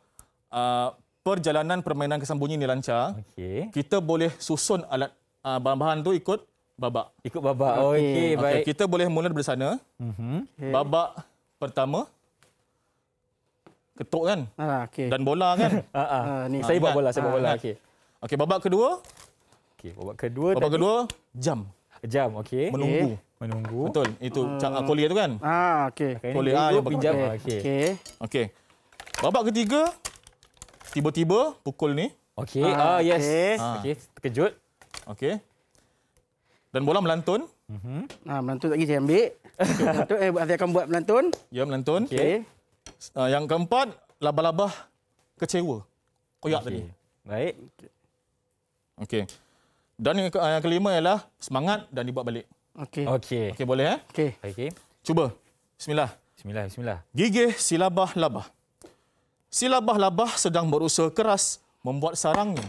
uh, perjalanan permainan kesambungan ini lancar, okay. kita boleh susun alat uh, bahan-bahan tu ikut babak. Ikut babak. Oh, okey, okay, baik. Okay, kita boleh mula dari sana. Mm-hmm. Okay. Babak pertama. Ketuk kan? Ah, okay. Dan bola kan? ah, ah. ah, ni. Ah, saya buat bola, saya ah, bola. Kan? Okey. Okey, babak kedua.
Okey, babak kedua.
Babak kedua, jam. Jam, okey. Menunggu. Okay. Menunggu. Betul. Itu ah. cang uh, kolia tu kan?
Ah, okey. Kolia ah, yang pinjam. Okey. Okey.
Okay. Babak ketiga tiba-tiba pukul ni. Okey. Ah, ah, yes. Okey, ah. okay. terkejut. Okey. Dan bola melantun.
Mm-hmm. Ha, melantun lagi saya ambil. Okay. melantun, eh, saya akan buat melantun.
Ya, melantun. Okay. Okay. Uh, yang keempat, labah-labah kecewa. Koyak okay. tadi. Baik. Okey. Dan yang, ke- yang kelima ialah semangat dan dibuat balik. Okey. Okey. Okey boleh eh? Okey. Okey. Cuba. Bismillah. Bismillah, bismillah. Gigih si labah. labah Si labah labah sedang berusaha keras membuat sarangnya.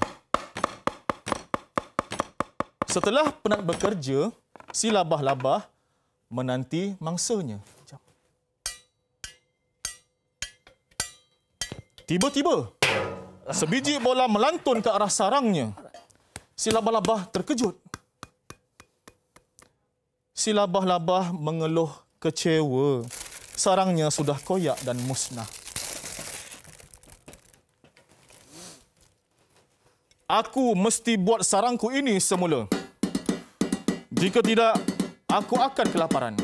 Setelah penat bekerja, si labah-labah menanti mangsanya. Tiba-tiba, sebiji bola melantun ke arah sarangnya. Si labah-labah terkejut. Si labah-labah mengeluh kecewa. Sarangnya sudah koyak dan musnah. Aku mesti buat sarangku ini semula. Jika tidak, aku akan kelaparan.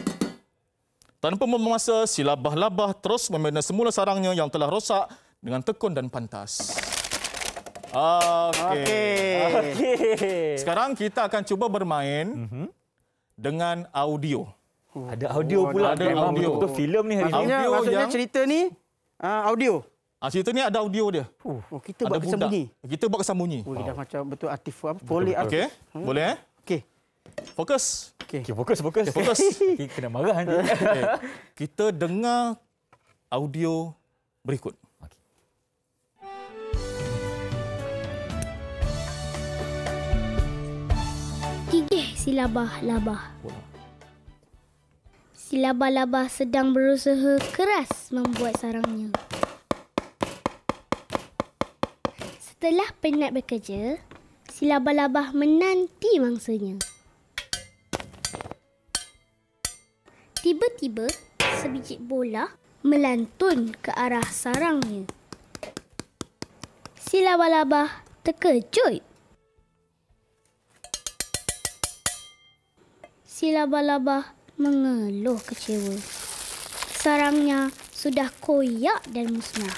Tanpa memasa, si labah-labah terus membina semula sarangnya yang telah rosak dengan tekun dan pantas. Okey. Okay. Okay. Sekarang kita akan cuba bermain mhm. dengan audio. Ada audio oh, pula. Ada Memang audio. Betul filem ni hari ini. Maksudnya, maksudnya yang...
cerita ni uh, audio. Ah, cerita ni ada
audio dia. Oh,
kita ada buat kesambungi. Kita buat kesambungi. Oh, wow. dah macam betul artif apa? Boleh. Okey.
Hmm. Boleh eh? Okey. Fokus. Okey. Okay, fokus, fokus. fokus.
Okay, kena marah nanti.
Okay. Kita dengar audio berikut.
Gigih silabah-labah. Silabah-labah sedang berusaha keras membuat sarangnya. Setelah penat bekerja, silabah-labah menanti mangsanya. Tiba-tiba, sebiji bola melantun ke arah sarangnya. Si laba-laba terkejut. Si laba-laba mengeluh kecewa. Sarangnya sudah koyak dan musnah.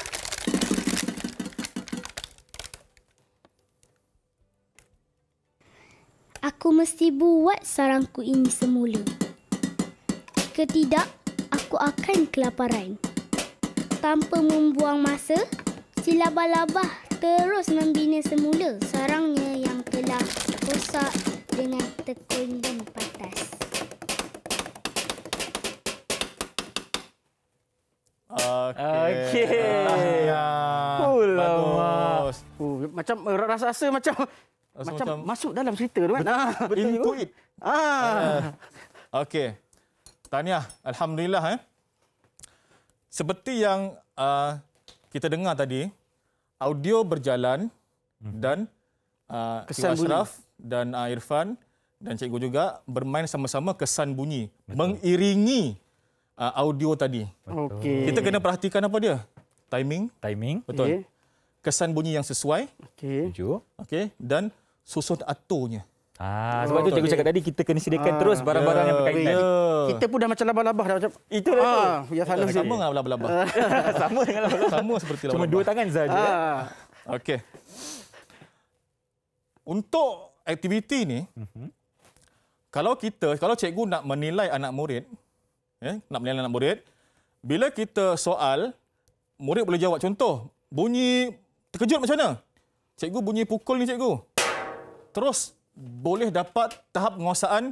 Aku mesti buat sarangku ini semula. Jika tidak, aku akan kelaparan. Tanpa membuang masa, si labah-labah terus membina semula sarangnya yang telah rosak dengan tekun dan patas.
Okey. Okay. Ah, uh,
macam eh, rasa-rasa macam, macam, macam, masuk dalam cerita tu kan. Betul. Ah, betul. Intuit. Ah.
Okey. Tahniah. Alhamdulillah. Eh. Seperti yang uh, kita dengar tadi, audio berjalan hmm. dan uh, Ashraf dan uh, Irfan dan cikgu juga bermain sama-sama kesan bunyi. Betul. Mengiringi uh, audio tadi.
Okay. Kita kena
perhatikan apa dia? Timing. Timing. Betul. Okay. Kesan bunyi yang sesuai. Okey. Okay. Dan susun aturnya. Ah, oh, sebab tu cikgu cakap tadi kita kena sediakan ah, terus barang-barang yeah, yang berkaitan. Yeah. Kita
pun dah macam labah-labah dah macam itu dah. Ah, tu. ya salah sama dengan labah-labah.
sama dengan labah-labah. Sama seperti labah-labah. Cuma dua tangan saja. Eh. Ah. Okey. Untuk aktiviti ni, mhm. kalau kita, kalau cikgu nak menilai anak murid, eh, nak menilai anak murid, bila kita soal, murid boleh jawab contoh, bunyi terkejut macam mana? Cikgu bunyi pukul ni cikgu. Terus boleh dapat tahap penguasaan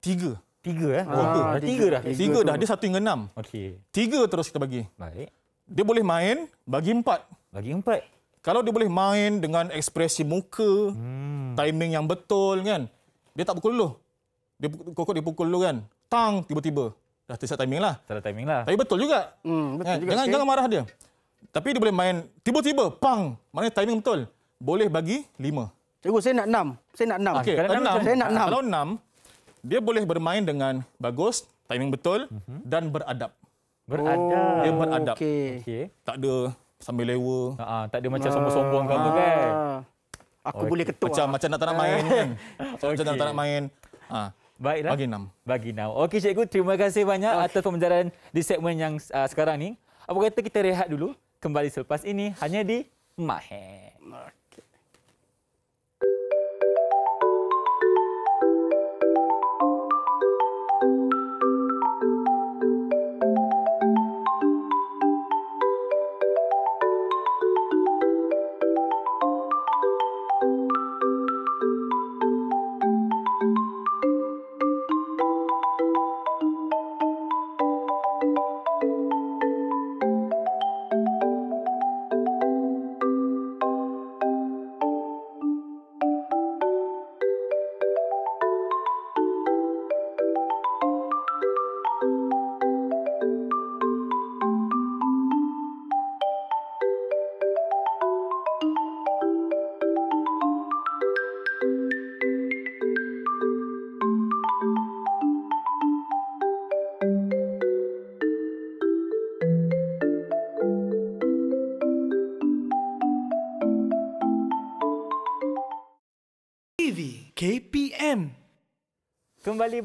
tiga.
Tiga eh? Ah, tiga, tiga dah. Tiga, tiga dah. Dia satu hingga enam. Okey.
Tiga terus kita bagi. Baik. Dia boleh main bagi empat. Bagi empat. Kalau dia boleh main dengan ekspresi muka, hmm. timing yang betul kan, dia tak pukul dulu. Dia kokok dia pukul dulu kan. Tang tiba-tiba. Dah tersat timing lah. Salah timing lah. Tapi betul juga. Hmm, betul kan? juga. Jangan, jangan marah dia. Tapi dia boleh main tiba-tiba, pang. Maknanya timing betul. Boleh bagi lima.
Cikgu saya nak enam. Saya nak enam. Okay, saya nak 6. Kalau
enam, dia boleh bermain dengan bagus, timing betul uh-huh. dan beradab. Beradab. Oh, dia beradab. Okey. Okay. Tak ada sambil lewa. Ha, tak ada macam ha. sombong-sombong ke apa kan. Ah.
Aku okay. boleh ketua. Macam macam nak tak nak main kan.
Macam okay. tak nak main.
Ha. Baiklah. Bagi enam. Bagi enam. Okey cikgu, terima kasih banyak okay. atas pembelajaran di segmen yang uh, sekarang ni. Apa kata kita rehat dulu? Kembali selepas ini hanya di Mahe.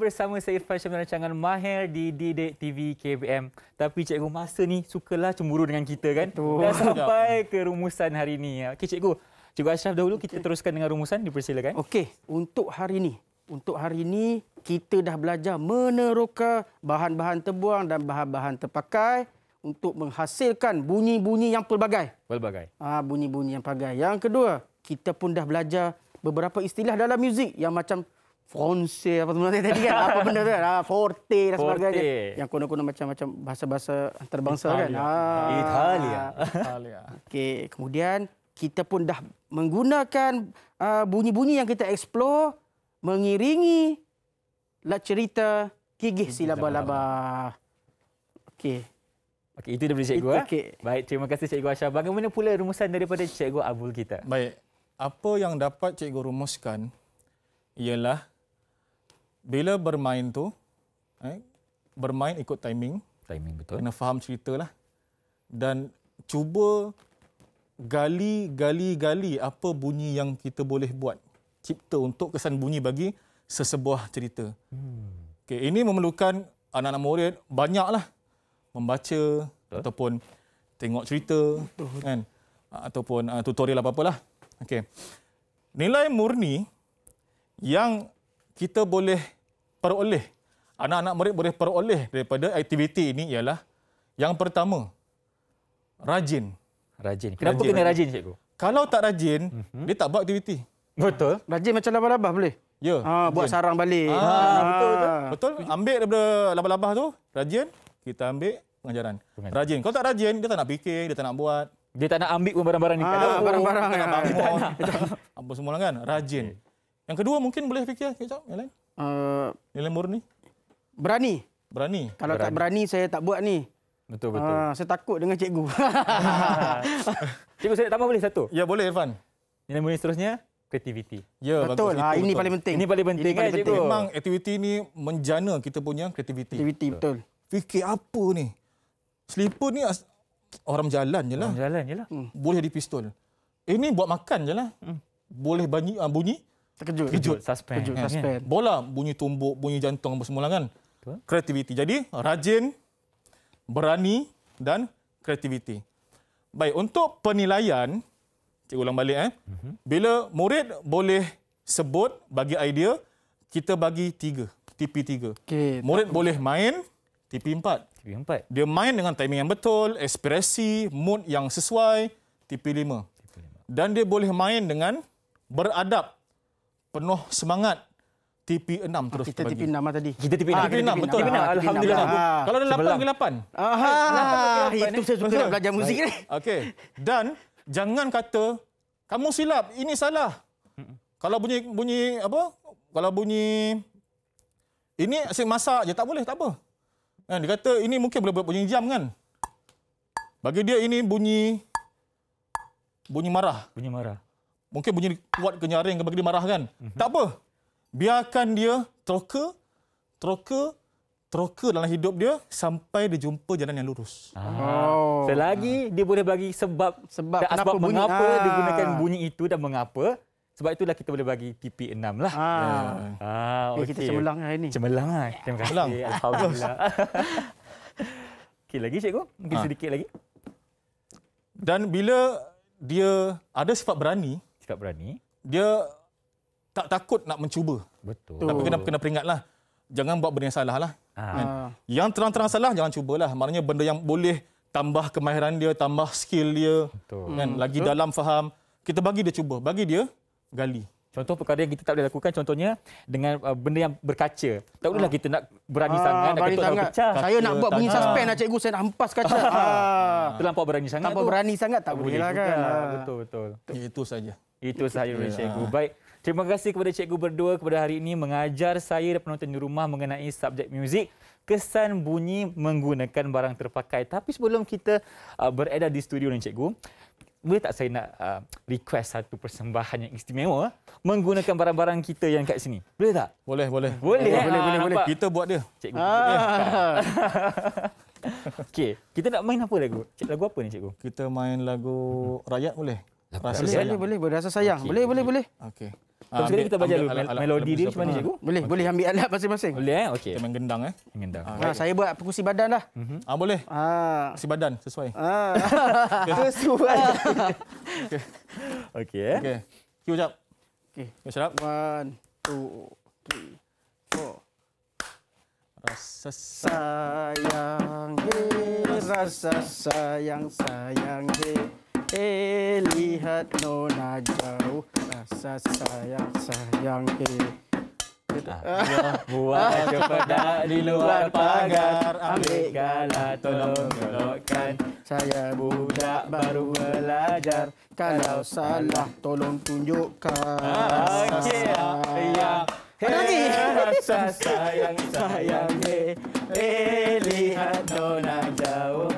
bersama saya Irfan Syamil Rancangan Mahir di Didik TV KBM. Tapi cikgu masa ni sukalah cemburu dengan kita kan? Tuh Dah sampai ke
rumusan hari ini. Okey cikgu, cikgu Ashraf dahulu kita teruskan dengan rumusan, dipersilakan. Okey, untuk hari ini, untuk hari ini kita dah belajar meneroka bahan-bahan terbuang dan bahan-bahan terpakai untuk menghasilkan bunyi-bunyi yang pelbagai. Pelbagai. Ah, ha, bunyi-bunyi yang pelbagai. Yang kedua, kita pun dah belajar beberapa istilah dalam muzik yang macam Fronse apa semua tadi kan apa benda tu kan? ah, forte dan sebagainya kan? yang kuno-kuno macam-macam bahasa-bahasa antarabangsa kan? Italia. kan ah. Italia Italia okey kemudian kita pun dah menggunakan ah, bunyi-bunyi uh, yang kita explore mengiringi la cerita gigih silaba-laba okey
okey itu daripada cikgu okay. eh baik terima kasih cikgu Asha bagaimana pula rumusan daripada cikgu Abdul kita baik apa yang dapat cikgu rumuskan
ialah bila bermain tu eh, bermain ikut timing timing betul kena faham cerita lah dan cuba gali gali gali apa bunyi yang kita boleh buat cipta untuk kesan bunyi bagi sesebuah cerita hmm. okay, ini memerlukan anak-anak murid banyaklah membaca betul. ataupun tengok cerita betul. kan ataupun uh, tutorial apa-apalah okey nilai murni yang kita boleh peroleh anak-anak murid boleh peroleh daripada aktiviti ini ialah yang pertama rajin
rajin kenapa rajin. kena rajin cikgu
kalau tak rajin uh-huh. dia tak buat aktiviti betul rajin macam laba-laba boleh ya ha rajin. buat sarang balik ha, ha. betul betul ambil daripada laba-laba tu rajin kita ambil pengajaran rajin kalau tak rajin dia tak nak fikir dia tak nak buat dia tak nak ambil pun barang-barang ni ha, barang-barang oh, barang apa semua lah kan rajin okay. Yang kedua mungkin boleh fikir kejap yang lain.
Uh, nilai murni. Berani. Berani. Kalau berani. tak berani saya tak buat ni. Betul betul. Uh, saya takut dengan cikgu.
cikgu saya nak tambah boleh satu? Ya boleh Irfan. Nilai murni seterusnya kreativiti. Ya betul. Bagus. Ha, ini betul. paling penting. Ini paling penting. Ini paling eh, penting. Memang
aktiviti ini menjana kita punya kreativiti. Kreativiti betul. betul. Fikir apa ni? Selipar ni orang jalan jelah. Orang jalan jelah. Hmm. Boleh di pistol. Ini buat makan jelah. Hmm. Boleh ah, bunyi, bunyi Terkejut. Terkejut. Suspend. Terkejut. Yeah, kan? suspend. Bola bunyi tumbuk, bunyi jantung apa semula kan. Kreativiti. Jadi rajin, berani dan kreativiti. Baik, untuk penilaian, cikgu ulang balik. Eh. Mhm. Bila murid boleh sebut bagi idea, kita bagi tiga. TP tiga. Okay, murid tak boleh tak. main, TP empat. TP empat. Dia main dengan timing yang betul, ekspresi, mood yang sesuai, TP lima. TP lima. Dan dia boleh main dengan beradab penuh semangat
TP6 ah, terus kita TP6 lah tadi. Kita TP6. Ha, tp TP6, betul. tp TP6. Alhamdulillah. TP6. Kalau ada 8, ke 8.
Ha, itu saya suka belajar muzik ni. Okey. Dan jangan kata, kamu silap, ini salah. Kalau bunyi, bunyi apa? Kalau bunyi, ini asyik masak je, tak boleh, tak apa. Kan, dia kata, ini mungkin boleh bunyi jam kan? Bagi dia ini bunyi, bunyi marah. Bunyi marah mungkin bunyi kuat ke nyaring ke bagi dia marah kan. Mm-hmm. Tak apa. Biarkan dia teroka, teroka, teroka dalam hidup dia
sampai dia jumpa jalan yang lurus. Ah.
Oh.
Selagi dia boleh bagi sebab
sebab kenapa sebab bunyi, mengapa ah. dia gunakan
bunyi itu dan mengapa sebab itulah kita boleh bagi TP6 lah. Ah. Ya. Ah, okay. Kita cemelang hari ini. Cemelang lah. Terima kasih. Cemelang. Alhamdulillah. Okey lagi cikgu. Mungkin ah. sedikit lagi. Dan bila
dia ada sifat berani, cakap berani. Dia tak takut nak mencuba. Betul. Tapi kena kena peringatlah. Jangan buat benda yang salah lah. Ha. Yang terang-terang salah jangan cubalah. Maknanya benda yang boleh tambah kemahiran dia, tambah skill dia.
Betul. Kan? Hmm. Lagi Betul. dalam
faham. Kita bagi dia cuba. Bagi dia gali. Contoh perkara yang kita tak boleh lakukan contohnya dengan uh, benda yang berkaca. Tak bolehlah ah. kita nak berani ah, sangat nak kata sangat. pecah. Saya nak buat bunyi suspend lah
cikgu saya nak hempas kaca. Ah.
Terlampau berani sangat. Terlampau berani sangat tak, tak boleh lah kan. Betul betul. Itu saja. Itu sahaja daripada cikgu. Ah. Baik. Terima kasih kepada cikgu berdua kepada hari ini mengajar saya dan penonton di rumah mengenai subjek muzik kesan bunyi menggunakan barang terpakai. Tapi sebelum kita uh, beredar di studio ni cikgu, boleh tak saya nak uh, request satu persembahan yang istimewa menggunakan barang-barang kita yang kat sini? Boleh tak? Boleh, boleh. Boleh, boleh, boleh. boleh, boleh. Kita buat dia. Cikgu. Okey, kita nak main apa lagu? Cik, lagu apa ni cikgu? Kita main lagu rakyat
boleh. Rasa boleh, sayang. Boleh, boleh. Rasa sayang. Boleh, boleh, boleh. Okey.
Ah, sekarang kita belajar dulu melodi dia macam mana cikgu?
Boleh, boleh ambil alat masing-masing. Boleh eh? Okey. Kita main gendang eh. Gendang. Ah, saya buat perkusi badan
lah mhm. Ah, boleh. Ah. si badan sesuai. Ah. Sesuai. Okey. Okey eh. Okey. Cikgu jap. Okey. Cikgu jap. 1
2 3 4 Rasa sayang, hey, rasa sayang, sayang, hey. Eh lihat nona jauh rasa sayang sayang ke.
Ah, buat kepada di luar pagar Ambil
galah tolong tolongkan Saya budak baru belajar Kalau salah tolong tunjukkan ah, Okey ya Ya Hei, rasa sayang, sayang, hei, hei, lihat
dona jauh,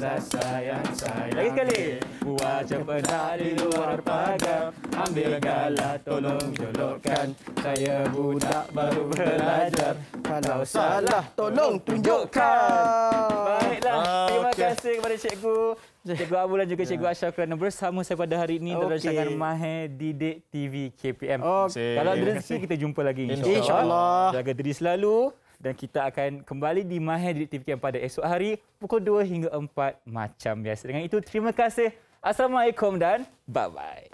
rasa sayang sayang Lagi sekali Wajah pernah
di luar pagar Ambil galah tolong jolokkan Saya budak baru belajar Kalau salah tolong tunjukkan
Baiklah, ah, terima okay.
kasih kepada cikgu Cikgu Abu dan juga Cikgu ya. Ashraf kerana bersama saya pada hari ini okay. dalam rancangan Mahir Didik TV KPM. Okay. Kalau ada rezeki, kita jumpa lagi. InsyaAllah. Insya Jaga diri selalu dan kita akan kembali di Mahir Direktifikan pada esok hari pukul 2 hingga 4 macam biasa. Dengan itu, terima kasih. Assalamualaikum dan bye-bye.